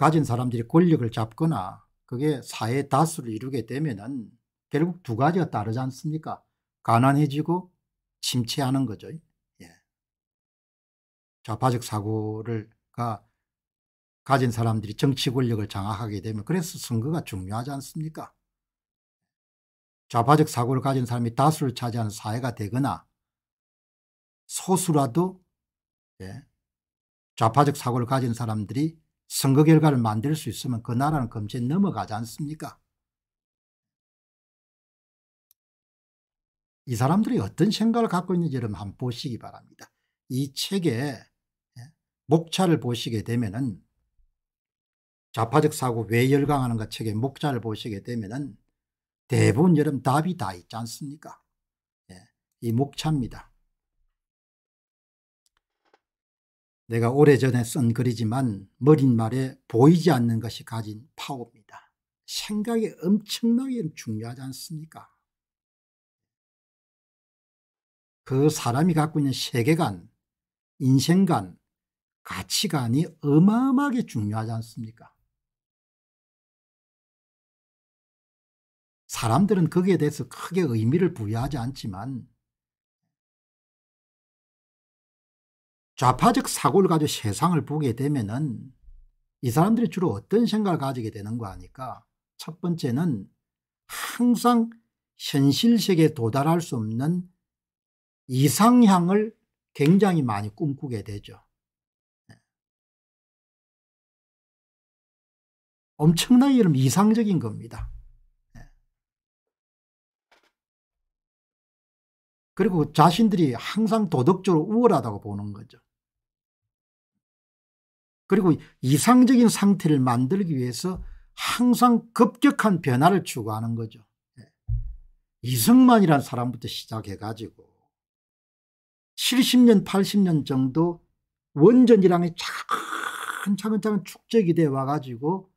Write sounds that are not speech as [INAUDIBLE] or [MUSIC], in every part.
가진 사람들이 권력을 잡거나 그게 사회 다수를 이루게 되면은 결국 두 가지가 따르지 않습니까? 가난해지고 침체하는 거죠. 예. 좌파적 사고를가 가진 사람들이 정치 권력을 장악하게 되면 그래서 선거가 중요하지 않습니까? 좌파적 사고를 가진 사람이 다수를 차지하는 사회가 되거나 소수라도 예. 좌파적 사고를 가진 사람들이 선거 결과를 만들 수 있으면 그 나라는 검찰에 넘어가지 않습니까? 이 사람들이 어떤 생각을 갖고 있는지 여 한번 보시기 바랍니다. 이 책의 예, 목차를 보시게 되면은 좌파적 사고 왜 열광하는가 책의 목차를 보시게 되면은 대부분 여러분 답이 다 있지 않습니까? 예, 이 목차입니다. 내가 오래전에 쓴 글이지만 머릿말에 보이지 않는 것이 가진 파워입니다. 생각이 엄청나게 중요하지 않습니까? 그 사람이 갖고 있는 세계관, 인생관, 가치관이 어마어마하게 중요하지 않습니까? 사람들은 거기에 대해서 크게 의미를 부여하지 않지만 좌파적 사고를 가지고 세상을 보게 되면은 이 사람들이 주로 어떤 생각을 가지게 되는 거 아니까 첫 번째는 항상 현실 세계에 도달할 수 없는 이상향을 굉장히 많이 꿈꾸게 되죠. 네. 엄청나게 이런 이상적인 겁니다. 네. 그리고 자신들이 항상 도덕적으로 우월하다고 보는 거죠. 그리고 이상적인 상태를 만들기 위해서 항상 급격한 변화를 추구하는 거죠. 예. 이승만이란 사람부터 시작해가지고 70년, 80년 정도 원전이랑의 차근차근차근 축적이 돼 와가지고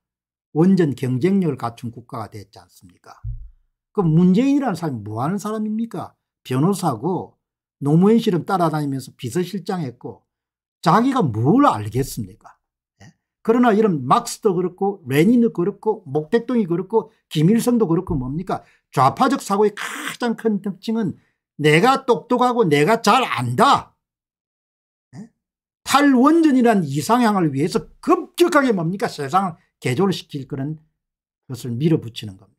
원전 경쟁력을 갖춘 국가가 됐지 않습니까? 그 문재인이라는 사람이 뭐 하는 사람입니까? 변호사고 노무현 씨를 따라다니면서 비서실장 했고 자기가 뭘 알겠습니까? 그러나 이런 막스도 그렇고 레닌도 그렇고 목택동이 그렇고 김일성도 그렇고 뭡니까 좌파적 사고의 가장 큰 특징은 내가 똑똑하고 내가 잘 안다. 네? 탈원전이란 이상향을 위해서 급격하게 뭡니까 세상을 개조시킬 를 그런 것을 밀어붙이는 겁니다.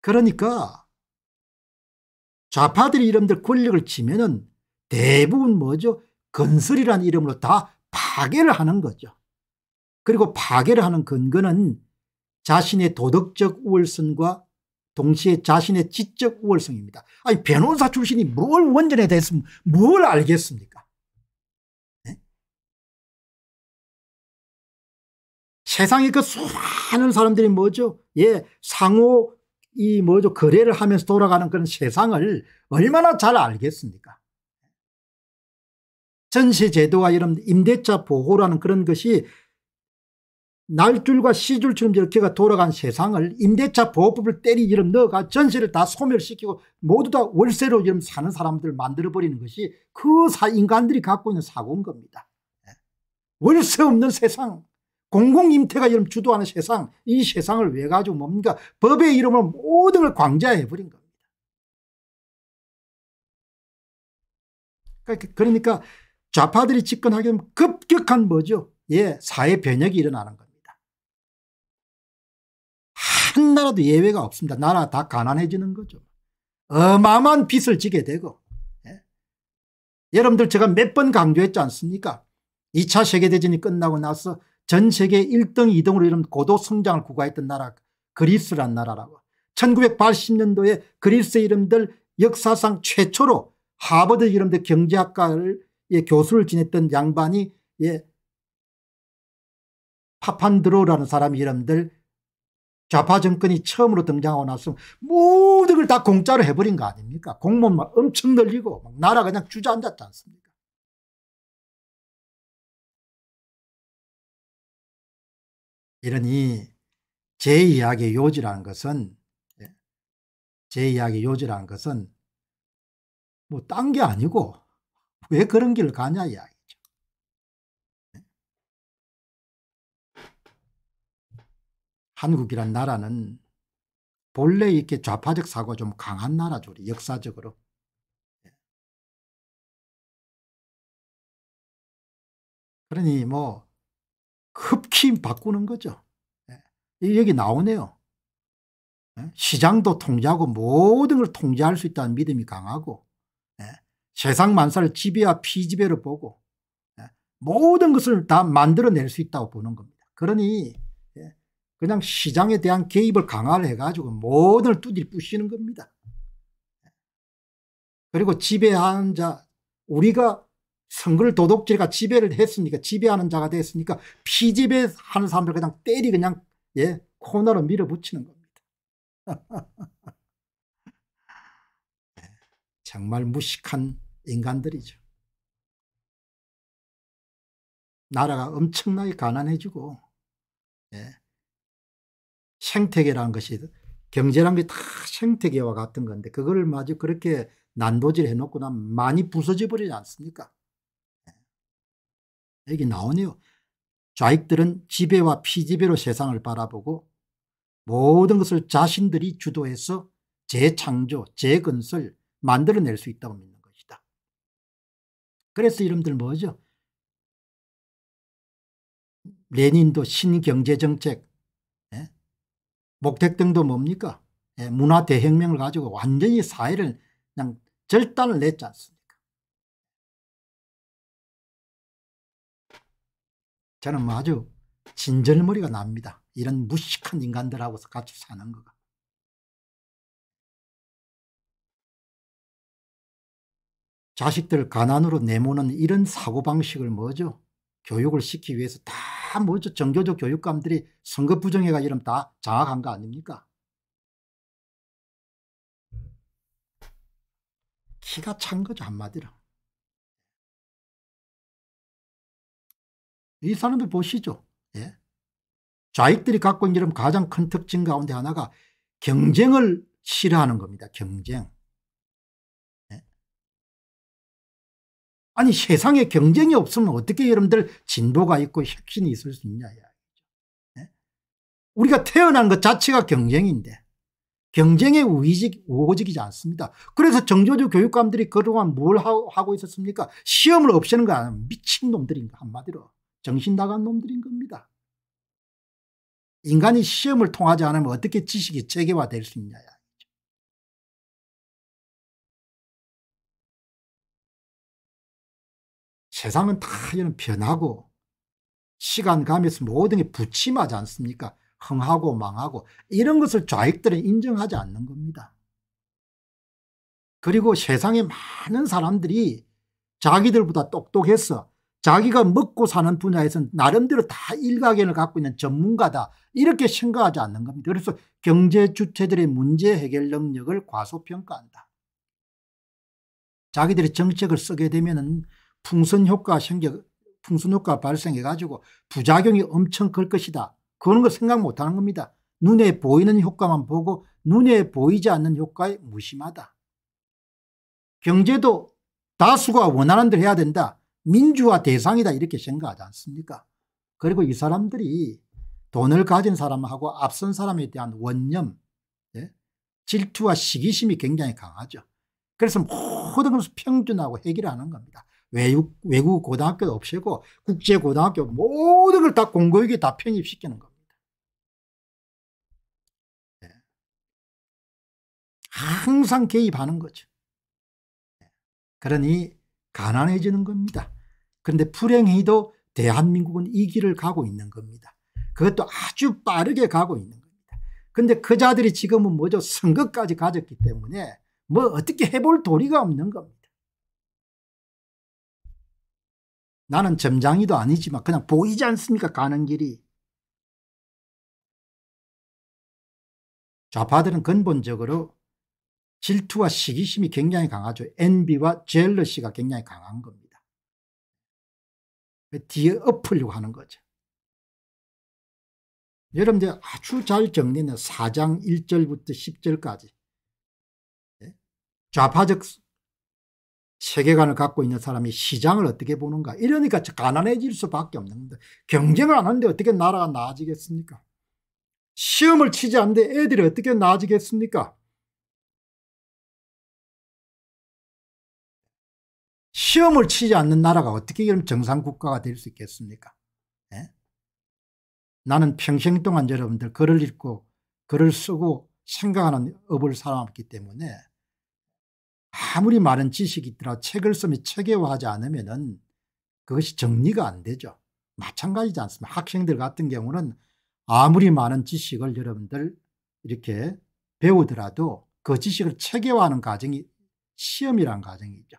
그러니까 좌파들이 이런들 권력을 치면은 대부분 뭐죠? 건설이라는 이름으로 다 파괴를 하는 거죠. 그리고 파괴를 하는 근거는 자신의 도덕적 우월성과 동시에 자신의 지적 우월성입니다. 아니 변호사 출신이 뭘 원전에 대해서 뭘 알겠습니까? 네? 세상에 그 수많은 사람들이 뭐죠? 예, 상호 이 뭐죠 거래를 하면서 돌아가는 그런 세상을 얼마나 잘 알겠습니까? 전세제도와 이런 임대차 보호라는 그런 것이 날줄과 시줄처럼 이렇게가 돌아간 세상을 임대차 보호법을 때리 이름 넣어가 전세를 다 소멸시키고 모두 다 월세로 이름 사는 사람들 을 만들어버리는 것이 그 사, 인간들이 갖고 있는 사고인 겁니다. 예. 월세 없는 세상 공공임태가 이름 주도하는 세상 이 세상을 왜 가지고 뭡니까 법의 이름을 모든 걸 광자해버린 겁니다. 그러니까, 그러니까 좌파들이 집권하게 되면 급격한 뭐죠? 예, 사회 변혁이 일어나는 겁니다. 한 나라도 예외가 없습니다. 나라 다 가난해지는 거죠. 어마어마한 빚을 지게 되고 예. 여러분들 제가 몇 번 강조했지 않습니까? 2차 세계대전이 끝나고 나서 전 세계 1등 2등으로 이런 고도 성장을 구가했던 나라 그리스란 나라라고 1980년도에 그리스 이름들 역사상 최초로 하버드 이름들 경제학과를 예, 교수를 지냈던 양반이 예, 파판드로라는 사람이 름들 좌파 정권이 처음으로 등장하고 나서 모든 걸 다 공짜로 해버린 거 아닙니까? 공무원만 엄청 늘리고 막 나라 그냥 주저앉았지 않습니까? 이러니 제 이야기의 요지라는 것은 예, 제 이야기의 요지라는 것은 뭐 딴 게 아니고 왜 그런 길을 가냐 이야기죠. 네. 한국이란 나라는 본래 이렇게 좌파적 사고가 좀 강한 나라죠. 역사적으로. 네. 그러니 뭐 흡기 바꾸는 거죠. 여기 네. 나오네요. 시장도 통제하고 모든 걸 통제할 수 있다는 믿음이 강하고 세상 만사를 지배와 피지배로 보고 예, 모든 것을 다 만들어낼 수 있다고 보는 겁니다. 그러니 예, 그냥 시장에 대한 개입을 강화를 해가지고 모든 걸두드 부시는 겁니다. 예. 그리고 지배하는 자, 우리가 선거를 도둑질과 지배를 했으니까 지배하는 자가 됐으니까 피지배하는 사람들 그냥 때리 그냥 예 코너로 밀어붙이는 겁니다. [LAUGHS] 정말 무식한 인간들이죠. 나라가 엄청나게 가난해지고 예. 생태계라는 것이 경제라는 게다 생태계와 같은 건데 그걸 마저 그렇게 난도질 해놓고 나면 많이 부서져 버리지 않습니까? 예. 여기 나오네요. 좌익들은 지배와 피지배로 세상을 바라보고 모든 것을 자신들이 주도해서 재창조, 재건설 만들어낼 수 있다고 믿는다. 그래서 이름들 뭐죠? 레닌도 신경제정책, 예? 목택 등도 뭡니까? 예, 문화대혁명을 가지고 완전히 사회를 그냥 절단을 냈지 않습니까? 저는 뭐 아주 진절머리가 납니다. 이런 무식한 인간들하고서 같이 사는 거가. 자식들 가난으로 내모는 이런 사고방식을 뭐죠? 교육을 시키기 위해서 다 뭐죠? 정교조 교육감들이 선거 부정해가 이름 다 장악한 거 아닙니까? 키가 찬 거죠 한마디로. 이 사람들 보시죠. 예? 좌익들이 갖고 있는 가장 큰 특징 가운데 하나가 경쟁을 싫어하는 겁니다. 경쟁. 아니 세상에 경쟁이 없으면 어떻게 여러분들 진보가 있고 혁신이 있을 수 있냐 예? 우리가 태어난 것 자체가 경쟁인데 경쟁에 우호적, 우호적이지 않습니다. 그래서 정조주 교육감들이 그동안 뭘 하고 있었습니까? 시험을 없애는 거 아니면 미친놈들인가 한마디로 정신 나간 놈들인 겁니다. 인간이 시험을 통하지 않으면 어떻게 지식이 체계화될 수 있냐 세상은 다 이런 변하고 시간 가면서 모든 게 부침하지 않습니까? 흥하고 망하고 이런 것을 좌익들은 인정하지 않는 겁니다. 그리고 세상에 많은 사람들이 자기들보다 똑똑해서 자기가 먹고 사는 분야에서는 나름대로 다 일가견을 갖고 있는 전문가다 이렇게 생각하지 않는 겁니다. 그래서 경제 주체들의 문제 해결 능력을 과소평가한다. 자기들이 정책을 쓰게 되면 풍선 효과 생겨 풍선 효과 발생해 가지고 부작용이 엄청 클 것이다. 그런 걸 생각 못 하는 겁니다. 눈에 보이는 효과만 보고 눈에 보이지 않는 효과에 무심하다. 경제도 다수가 원하는 대로 해야 된다. 민주화 대상이다 이렇게 생각하지 않습니까? 그리고 이 사람들이 돈을 가진 사람하고 앞선 사람에 대한 원념, 예? 질투와 시기심이 굉장히 강하죠. 그래서 모든 것을 평준하고 해결하는 겁니다. 외국, 외국 고등학교도 없애고 국제 고등학교 모든 걸 다 공교육에 다 편입시키는 겁니다. 네. 항상 개입하는 거죠. 네. 그러니 가난해지는 겁니다. 그런데 불행히도 대한민국은 이 길을 가고 있는 겁니다. 그것도 아주 빠르게 가고 있는 겁니다. 그런데그 자들이 지금은 뭐죠? 선거까지 가졌기 때문에 뭐 어떻게 해볼 도리가 없는 겁니다. 나는 점장이도 아니지만 그냥 보이지 않습니까 가는 길이. 좌파들은 근본적으로 질투와 시기심이 굉장히 강하죠. 엔비와 젤러시가 굉장히 강한 겁니다. 그 뒤에 엎으려고 하는 거죠. 여러분들 아주 잘 정리는 4장 1절부터 10절까지 예? 좌파적 세계관을 갖고 있는 사람이 시장을 어떻게 보는가 이러니까 가난해질 수밖에 없는 겁니다. 경쟁을 안 하는데 어떻게 나라가 나아지겠습니까? 시험을 치지 않는데 애들이 어떻게 나아지겠습니까? 시험을 치지 않는 나라가 어떻게 이런 정상 국가가 될 수 있겠습니까? 네? 나는 평생 동안 여러분들 글을 읽고 글을 쓰고 생각하는 업을 살아왔기 때문에 아무리 많은 지식이 있더라 책을 쓰면 체계화하지 않으면은 그것이 정리가 안 되죠. 마찬가지지 않습니까? 학생들 같은 경우는 아무리 많은 지식을 여러분들 이렇게 배우더라도 그 지식을 체계화하는 과정이 시험이란 과정이죠.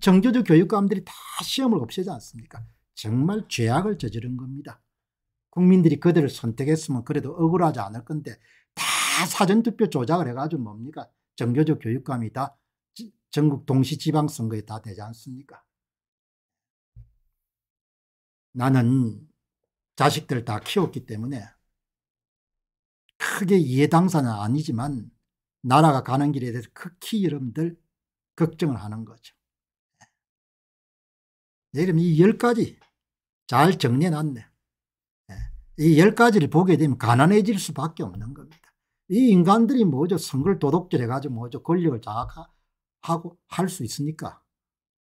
정교적 교육감들이 다 시험을 없애지 않습니까? 정말 죄악을 저지른 겁니다. 국민들이 그들을 선택했으면 그래도 억울하지 않을 건데 다 사전투표 조작을 해가지고 뭡니까? 정교적 교육감이 다 전국 동시지방선거에 다 되지 않습니까? 나는 자식들 다 키웠기 때문에 크게 이해당사는 아니지만 나라가 가는 길에 대해서 극히 여러분들 걱정을 하는 거죠. 네, 그럼 이열 가지 잘 정리해놨네. 예. 이열 가지를 보게 되면 가난해질 수밖에 없는 겁니다. 이 인간들이 뭐죠? 선거를 도둑질해가지고 뭐죠? 권력을 장악하, 하고 할 수 있습니까?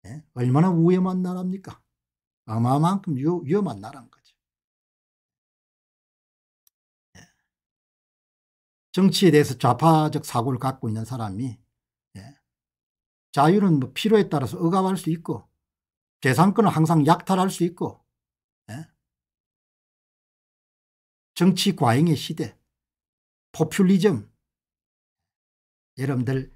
예? 얼마나 위험한 나라입니까? 아마만큼 위험한 나라인 거죠. 예. 정치에 대해서 좌파적 사고를 갖고 있는 사람이 예. 자유는 뭐 필요에 따라서 억압할 수 있고 재산권은 항상 약탈할 수 있고 예. 정치 과잉의 시대 포퓰리즘 여러분들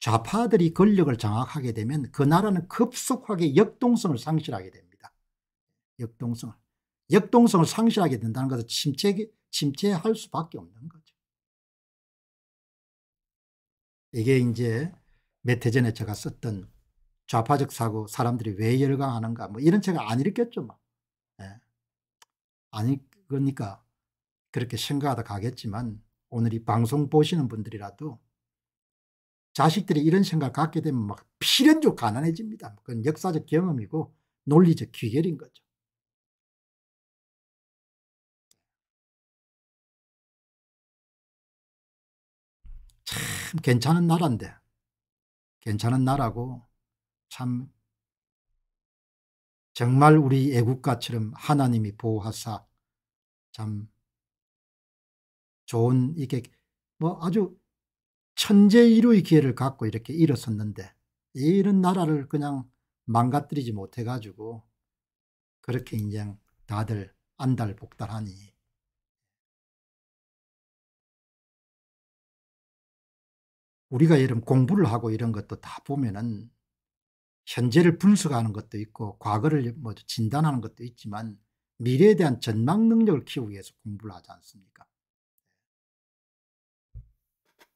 좌파들이 권력을 장악하게 되면 그 나라는 급속하게 역동성을 상실하게 됩니다. 역동성을. 역동성을 상실하게 된다는 것은 침체, 침체할 수밖에 없는 거죠. 이게 이제 몇 해 전에 제가 썼던 좌파적 사고 사람들이 왜 열광하는가 뭐 이런 책을 안 읽겠죠. 뭐. 예. 아니 그러니까 그렇게 생각하다 가겠지만 오늘 이 방송 보시는 분들이라도 자식들이 이런 생각 갖게 되면 막필연적 가난해집니다. 그건 역사적 경험이고 논리적 귀결인 거죠. 참 괜찮은 나라인데 괜찮은 나라고 참 정말 우리 애국가처럼 하나님이 보호하사 참 좋은 이게 뭐 아주 천재이루의 기회를 갖고 이렇게 일어섰는데 이런 나라를 그냥 망가뜨리지 못해가지고 그렇게 인제 다들 안달복달하니 우리가 이런 공부를 하고 이런 것도 다 보면은 현재를 분석하는 것도 있고 과거를 뭐 진단하는 것도 있지만 미래에 대한 전망 능력을 키우기 위해서 공부를 하지 않습니까?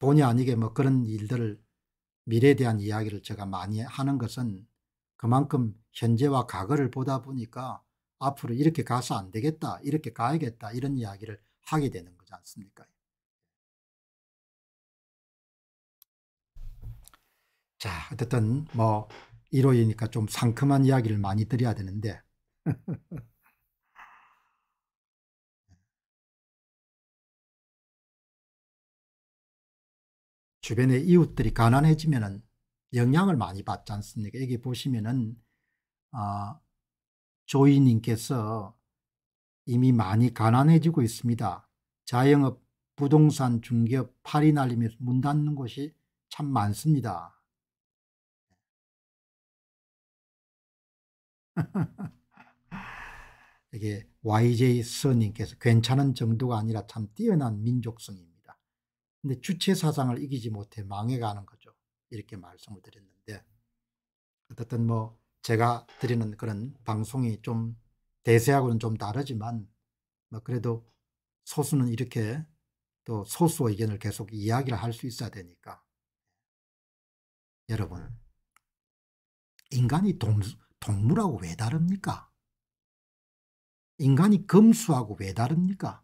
본의 아니게 뭐 그런 일들을 미래에 대한 이야기를 제가 많이 하는 것은 그만큼 현재와 과거를 보다 보니까 앞으로 이렇게 가서 안 되겠다 이렇게 가야겠다 이런 이야기를 하게 되는 거지 않습니까 자 어쨌든 뭐 1호이니까 좀 상큼한 이야기를 많이 드려야 되는데 [LAUGHS] 주변의 이웃들이 가난해지면은 영향을 많이 받지 않습니까? 여기 보시면은 아, 조이님께서 이미 많이 가난해지고 있습니다. 자영업, 부동산, 중개업, 파리 날리면서 문 닫는 곳이 참 많습니다. [LAUGHS] 이게 YJ 서님께서 괜찮은 정도가 아니라 참 뛰어난 민족성입니다. 근데 주체 사상을 이기지 못해 망해가는 거죠. 이렇게 말씀을 드렸는데 어쨌든 뭐 제가 드리는 그런 방송이 좀 대세하고는 좀 다르지만 뭐 그래도 소수는 이렇게 또 소수 의견을 계속 이야기를 할 수 있어야 되니까 여러분 인간이 동, 동물하고 왜 다릅니까? 인간이 금수하고 왜 다릅니까?